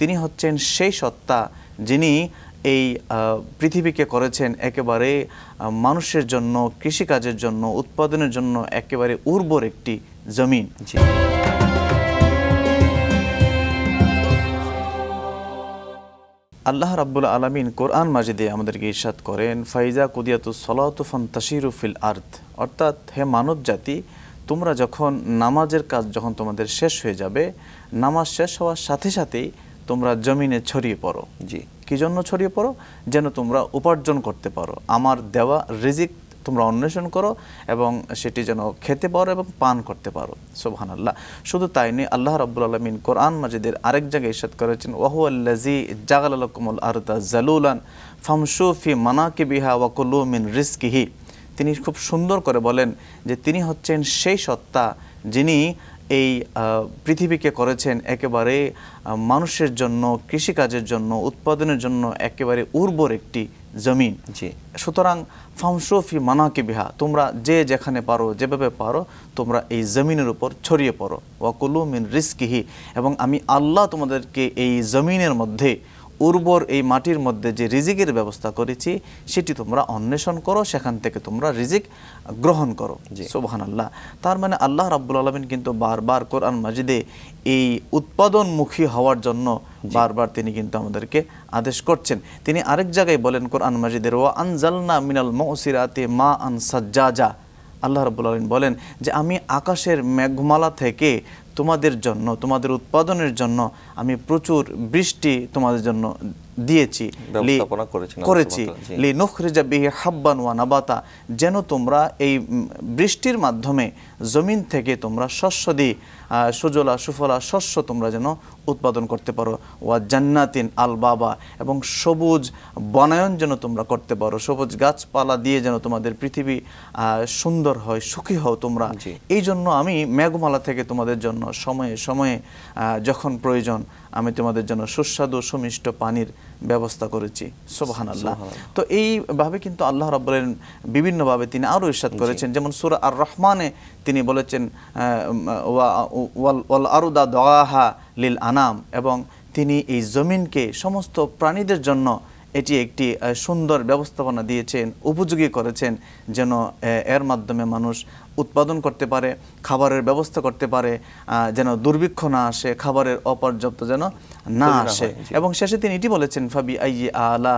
তিনি হচ্ছেন সেই সত্তা যিনি এই পৃথিবীকে করেছেন একেবারে মানুষের জন্য কৃষিকাজের জন্য উৎপাদনের জন্য একেবারে উর্বর একটি জমিন আল্লাহ রাব্বুল আলমিন কোরআন মাজিদে আমাদেরকে ইরশাদ করেন ফাইজা কুদিয়াতু সলাতু ফান্তাসিরু ফিল আর্থ অর্থাৎ হে মানব জাতি তোমরা যখন নামাজের কাজ যখন তোমাদের শেষ হয়ে যাবে নামাজ শেষ হওয়ার সাথে সাথেই তোমরা জমিনে ছড়িয়ে পড়ো জি কি জন্য ছড়িয়ে পড়ো যেন তোমরা উপার্জন করতে পারো আমার দেওয়া রিজিক তোমরা অন্বেষণ করো এবং সেটি যেন খেতে পারো এবং পান করতে পারো সোহান আল্লাহ শুধু তাই নিয়ে আল্লাহ রাবুল আলমিন কোরআন মাজিদের আরেক জায়গায় ইসাদ করেছেন ওহু আল্লাজি জাগালালকুমুল আরদা জালুলান ফামসুফি মানাকি বিহা ওয়াকুলু মিন রিস্কিহি তিনি খুব সুন্দর করে বলেন যে তিনি হচ্ছেন সেই সত্তা যিনি এই পৃথিবীকে করেছেন একেবারে মানুষের জন্য কৃষিকাজের জন্য উৎপাদনের জন্য একেবারে উর্বর একটি জমিন জি সুতরাং ফামসফি মানাকে বিহা তোমরা যে যেখানে পারো যেভাবে পারো তোমরা এই জমিনের উপর ছড়িয়ে পড়ো ওয়াকুলু মিন রিস্কিহি এবং আমি আল্লাহ তোমাদেরকে এই জমিনের মধ্যে উর্বর এই মাটির মধ্যে যে রিজিকের ব্যবস্থা করেছি সেটি তোমরা অন্বেষণ করো সেখান থেকে তোমরা রিজিক গ্রহণ করো সোহান আল্লাহ তার মানে আল্লাহ রাবুল আলমিন কিন্তু বারবার কোরআন মাজিদে এই উৎপাদনমুখী হওয়ার জন্য বারবার তিনি কিন্তু আমাদেরকে আদেশ করছেন তিনি আরেক জায়গায় বলেন কোরআন মাজিদের ও আনজালনা মিনাল মৌসিরাতে মা আন সাজ্জাজা আল্লাহ আলমিন বলেন যে আমি আকাশের মেঘমালা থেকে তোমাদের জন্য তোমাদের উৎপাদনের জন্য আমি প্রচুর বৃষ্টি তোমাদের জন্য দিয়েছি করেছি লি নখরিজা বিহি হাব্বান ওয়া নাবাতা যেন তোমরা এই বৃষ্টির মাধ্যমে জমিন থেকে তোমরা শস্য দিয়ে সুজলা সুফলা শস্য তোমরা যেন উৎপাদন করতে পারো ওয়া জান্নাতিন আল বাবা এবং সবুজ বনায়ন যেন তোমরা করতে পারো সবুজ গাছপালা দিয়ে যেন তোমাদের পৃথিবী সুন্দর হয় সুখী হও তোমরা এই জন্য আমি মেঘমালা থেকে তোমাদের জন্য সময়ে সময়ে যখন প্রয়োজন আমি তোমাদের জন্য সুস্বাদু সুমিষ্ট পানির ব্যবস্থা করেছি সোবাহান আল্লাহ তো এইভাবে কিন্তু আল্লাহ রব্বুলেন বিভিন্নভাবে তিনি আরও ইস্বাদ করেছেন যেমন সুর আর রহমানে তিনি বলেছেন ওয়াল আরুদা দোয়াহা লীল আনাম এবং তিনি এই জমিনকে সমস্ত প্রাণীদের জন্য এটি একটি সুন্দর ব্যবস্থাপনা দিয়েছেন উপযোগী করেছেন যেন এর মাধ্যমে মানুষ উৎপাদন করতে পারে খাবারের ব্যবস্থা করতে পারে যেন দুর্ভিক্ষ না আসে খাবারের অপর্যাপ্ত যেন না আসে এবং শেষে তিনি এটি বলেছেন ফাবি আইয়ে আলা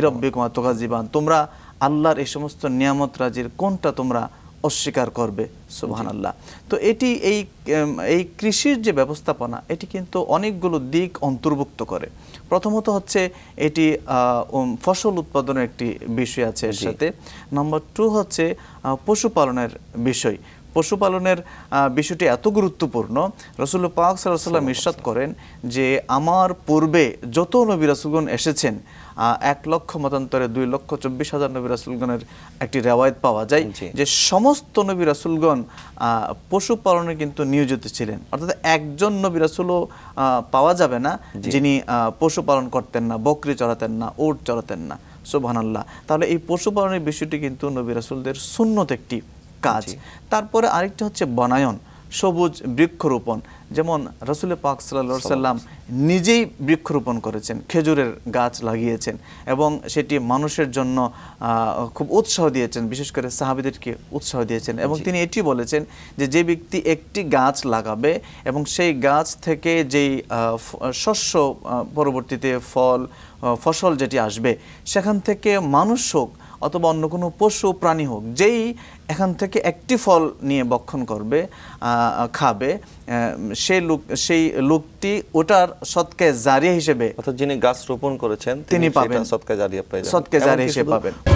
ইরব্বিকুমা তোকাজিবান তোমরা আল্লাহর এই সমস্ত নিয়ামত রাজির কোনটা তোমরা অস্বীকার করবে সুবহান আল্লাহ তো এটি এই এই কৃষির যে ব্যবস্থাপনা এটি কিন্তু অনেকগুলো দিক অন্তর্ভুক্ত করে প্রথমত হচ্ছে এটি ফসল উৎপাদনের একটি বিষয় আছে এর সাথে নম্বর টু হচ্ছে পশুপালনের বিষয় পশুপালনের বিষয়টি এত গুরুত্বপূর্ণ রসুল পাক সাল্লাম ইরশাদ করেন যে আমার পূর্বে যত নবী রাসুলগণ এসেছেন এক লক্ষ মতান্তরে দুই লক্ষ চব্বিশ হাজার নবী রাসুলগণের একটি রেওয়ায়ত পাওয়া যায় যে সমস্ত নবী রাসুলগণ পশুপালনে কিন্তু নিয়োজিত ছিলেন অর্থাৎ একজন নবী রাসুলও পাওয়া যাবে না যিনি পশুপালন করতেন না বকরি চড়াতেন না ওট চড়াতেন না সোভানাল্লাহ তাহলে এই পশুপালনের বিষয়টি কিন্তু নবী রাসুলদের শূন্যত একটি কাজ তারপরে আরেকটা হচ্ছে বনায়ন সবুজ বৃক্ষরোপণ যেমন রসুল পাক সাল্লাম নিজেই বৃক্ষরোপণ করেছেন খেজুরের গাছ লাগিয়েছেন এবং সেটি মানুষের জন্য খুব উৎসাহ দিয়েছেন বিশেষ করে সাহাবিদেরকে উৎসাহ দিয়েছেন এবং তিনি এটি বলেছেন যে যে ব্যক্তি একটি গাছ লাগাবে এবং সেই গাছ থেকে যেই শস্য পরবর্তীতে ফল ফসল যেটি আসবে সেখান থেকে মানুষ হোক অথবা অন্য কোনো পশু প্রাণী হোক যেই এখান থেকে একটি ফল নিয়ে বক্ষণ করবে খাবে সেই লোক সেই লোকটি ওটার সৎকে জারিয়া হিসেবে অর্থাৎ যিনি গাছ রোপণ করেছেন তিনি পাবেন সৎকে জারিয়া পাবেন সৎকে জারিয়া হিসেবে পাবেন